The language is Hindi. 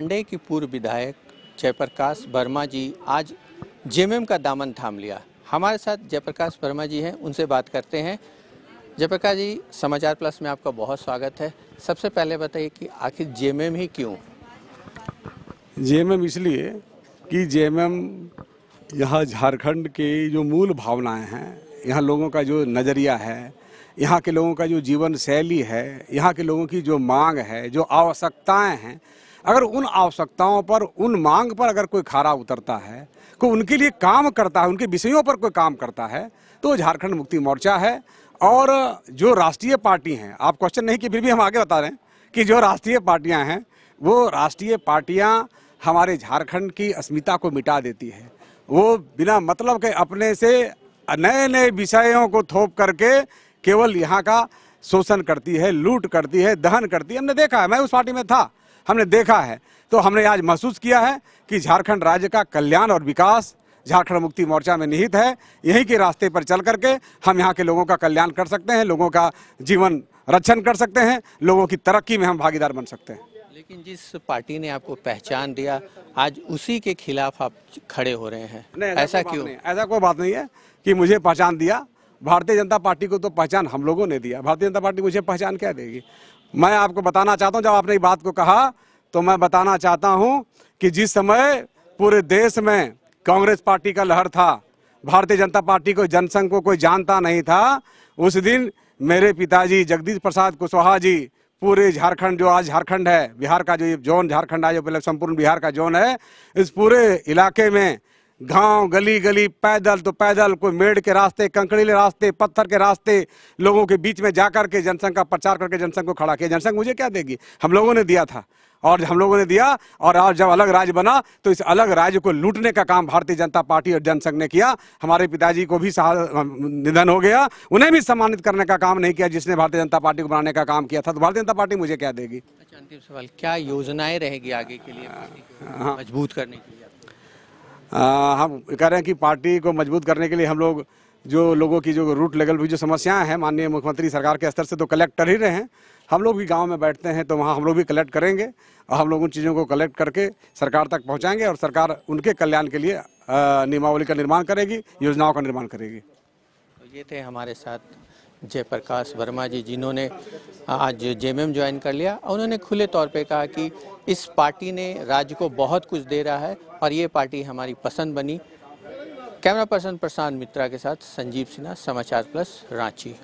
मंडे की पूर्व विधायक जयप्रकाश वर्मा जी आज जेएमएम का दामन थाम लिया हमारे साथ जयप्रकाश वर्मा जी हैं उनसे बात करते हैं जयप्रकाश जी समाचार प्लस में आपका बहुत स्वागत है सबसे पहले बताइए कि आखिर जेएमएम ही क्यों जेएमएम इसलिए कि जेएमएम यहाँ झारखंड के जो मूल भावनाएं हैं यहाँ लोगों का जो नज़रिया है यहाँ के लोगों का जो जीवन शैली है यहाँ के लोगों की जो मांग है जो आवश्यकताएं हैं अगर उन आवश्यकताओं पर उन मांग पर अगर कोई खारा उतरता है कोई उनके लिए काम करता है उनके विषयों पर कोई काम करता है तो झारखंड मुक्ति मोर्चा है और जो राष्ट्रीय पार्टी हैं आप क्वेश्चन नहीं कि फिर भी हम आगे बता रहे हैं कि जो राष्ट्रीय पार्टियां हैं वो राष्ट्रीय पार्टियां हमारे झारखंड की अस्मिता को मिटा देती है वो बिना मतलब के अपने से नए नए विषयों को थोप करके केवल यहाँ का शोषण करती है लूट करती है दहन करती है हमने देखा है मैं उस पार्टी में था हमने देखा है तो हमने आज महसूस किया है कि झारखंड राज्य का कल्याण और विकास झारखंड मुक्ति मोर्चा में निहित है यहीं के रास्ते पर चल करके हम यहाँ के लोगों का कल्याण कर सकते हैं लोगों का जीवन रक्षण कर सकते हैं लोगों की तरक्की में हम भागीदार बन सकते हैं लेकिन जिस पार्टी ने आपको पहचान दिया आज उसी के खिलाफ आप खड़े हो रहे हैं नहीं, ऐसा क्यों नहीं ऐसा कोई बात नहीं है कि मुझे पहचान दिया भारतीय जनता पार्टी को तो पहचान हम लोगों ने दिया भारतीय जनता पार्टी मुझे पहचान क्या देगी मैं आपको बताना चाहता हूं जब आपने बात को कहा तो मैं बताना चाहता हूं कि जिस समय पूरे देश में कांग्रेस पार्टी का लहर था भारतीय जनता पार्टी को जनसंघ को कोई जानता नहीं था उस दिन मेरे पिताजी जगदीश प्रसाद कुशवाहा जी पूरे झारखंड जो आज झारखंड है बिहार का जो ये जोन झारखंड आज संपूर्ण बिहार का जोन है इस पूरे इलाके में गांव गली गली पैदल तो पैदल कोई मेड़ के रास्ते कंकड़ीले रास्ते पत्थर के रास्ते लोगों के बीच में जाकर के जनसंघ का प्रचार करके जनसंघ को खड़ा किया जनसंघ मुझे क्या देगी हम लोगों ने दिया था और हम लोगों ने दिया और आज जब अलग राज्य बना तो इस अलग राज्य को लूटने का काम भारतीय जनता पार्टी और जनसंघ ने किया हमारे पिताजी को भी निधन हो गया उन्हें भी सम्मानित करने का काम नहीं किया जिसने भारतीय जनता पार्टी को बनाने का काम किया था तो भारतीय जनता पार्टी मुझे क्या देगी अच्छा अंतिम सवाल क्या योजनाएं रहेगी आगे के लिए हाँ। मजबूत करने के लिए हम कह रहे हैं कि पार्टी को मजबूत करने के लिए हम लोग जो लोगों की जो रूट लेवल पर जो समस्याएं हैं माननीय मुख्यमंत्री सरकार के स्तर से तो कलेक्ट कर ही रहे हैं हम लोग भी गांव में बैठते हैं तो वहां हम लोग भी कलेक्ट करेंगे और हम लोग उन चीज़ों को कलेक्ट करके सरकार तक पहुंचाएंगे और सरकार उनके कल्याण के लिए नियमावली का निर्माण करेगी योजनाओं का निर्माण करेगी ये थे हमारे साथ जयप्रकाश वर्मा जी जिन्होंने आज जे एम ज्वाइन कर लिया उन्होंने खुले तौर पे कहा कि इस पार्टी ने राज्य को बहुत कुछ दे रहा है और ये पार्टी हमारी पसंद बनी कैमरा पर्सन प्रशांत मित्रा के साथ संजीव सिन्हा समाचार प्लस रांची